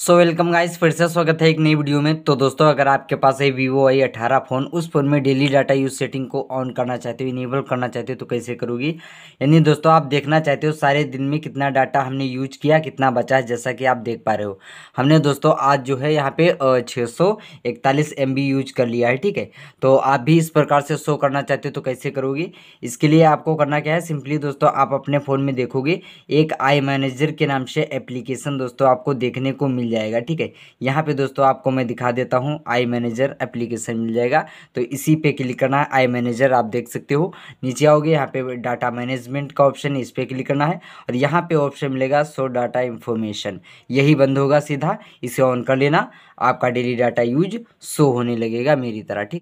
so welcome guys फिर से स्वागत है एक नई वीडियो में तो दोस्तों अगर आपके पास है वीवो आई अठारह फ़ोन उस फ़ोन में डेली डाटा यूज सेटिंग को ऑन करना चाहते हो इनेबल करना चाहते हो तो कैसे करोगी यानी दोस्तों आप देखना चाहते हो सारे दिन में कितना डाटा हमने यूज किया कितना बचा है जैसा कि आप देख पा रहे हो हमने दोस्तों आज जो है यहाँ पे छः सौ यूज कर लिया है ठीक है तो आप भी इस प्रकार से शो करना चाहते हो तो कैसे करोगी इसके लिए आपको करना क्या है सिंपली दोस्तों आप अपने फ़ोन में देखोगे एक आई मैनेजर के नाम से एप्लीकेशन दोस्तों आपको देखने को मिल जाएगा ठीक है यहाँ पे दोस्तों आपको मैं दिखा देता हूँ आई मैनेजर एप्लीकेशन मिल जाएगा तो इसी पे क्लिक करना है आई मैनेजर आप देख सकते हो नीचे आओगे यहाँ पे डाटा मैनेजमेंट का ऑप्शन इस पर क्लिक करना है और यहाँ पे ऑप्शन मिलेगा सो डाटा इन्फॉर्मेशन यही बंद होगा सीधा इसे ऑन कर लेना आपका डेली डाटा यूज शो होने लगेगा मेरी तरह ठीक